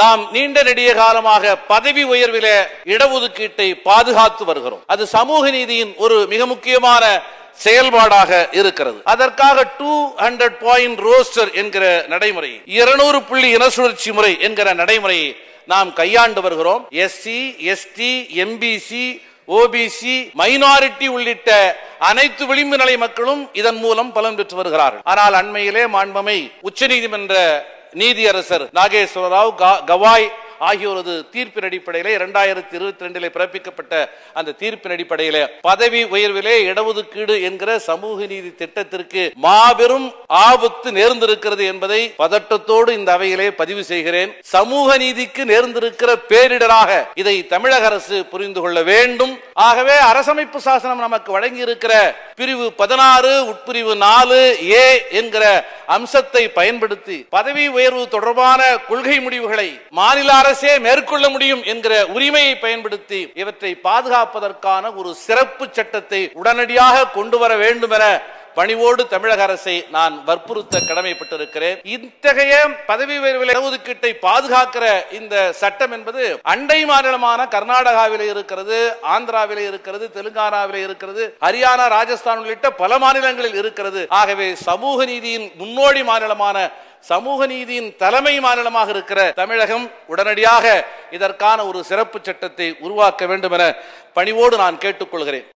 நாம் நீண்ட நெடிய காலமாக பதவி உயர்வில இடஒதுக்கீட்டை பாதுகாத்து வருகிறோம் அது சமூக நீதியின் ஒரு மிக முக்கியமான செயல்பாடாக இருக்கிறது அதற்காக டூ ஹண்ட்ரட் பாயிண்ட் ரோஸ்டர் என்கிற நடைமுறை இருநூறு புள்ளி இனசுழற்சி முறை என்கிற நடைமுறையை நாம் கையாண்டு வருகிறோம் SC ST MBC OBC minority உள்ளிட்ட அனைத்து விளிம்பு நிலை மக்களும் இதன் மூலம் பலன் பெற்று வருகிறார்கள் ஆனால் அண்மையிலே மாண்பமை உச்சநீதிமன்ற நீதியரசர் நாகேஸ்வர ராவ் கவாய் ஆகியோரது தீர்ப்பின் அடிப்படையிலே இரண்டாயிரத்தி இருபத்தி ரெண்டிலே பிறப்பிக்கப்பட்ட அந்த தீர்ப்பின் அடிப்படையில பதவி உயர்விலே இடஒதுக்கீடு என்கிற சமூக நீதி திட்டத்திற்கு மாபெரும் ஆபத்து நேர்ந்திருக்கிறது என்பதை பதட்டத்தோடு இந்த அவையிலே பதிவு செய்கிறேன் சமூக நீதிக்கு நேர்ந்திருக்கிற பேரிடராக இதை தமிழக அரசு புரிந்து கொள்ள வேண்டும் ஆகவே அரசமைப்பு சாசனம் நமக்கு வழங்கி இருக்கிற பிரிவு பதினாறு உட்பிரிவு நாலு ஏ என்கிற அம்சத்தை பயன்படுத்தி பதவி உயர்வு தொடர்பான கொள்கை முடிவுகளை மாநில அரசே மேற்கொள்ள முடியும் என்கிற உரிமையை பயன்படுத்தி இவற்றை பாதுகாப்பதற்கான ஒரு சிறப்பு சட்டத்தை உடனடியாக கொண்டு வர வேண்டும் என பணிவோடு தமிழக அரசை நான் வற்புறுத்த கடமைப்பட்டிருக்கிறேன் இத்தகைய பதவி உயர்வில் இடஒதுக்கீட்டை பாதுகாக்கிற இந்த சட்டம் என்பது அண்டை மாநிலமான கர்நாடகாவில் இருக்கிறது ஆந்திராவில் இருக்கிறது தெலுங்கானாவில் இருக்கிறது ஹரியானா ராஜஸ்தான் உள்ளிட்ட பல மாநிலங்களில் இருக்கிறது ஆகவே சமூக நீதியின் முன்னோடி மாநிலமான சமூக நீதியின் தலைமை மாநிலமாக இருக்கிற தமிழகம் உடனடியாக இதற்கான ஒரு சிறப்பு சட்டத்தை உருவாக்க வேண்டும் என பணிவோடு நான் கேட்டுக்கொள்கிறேன்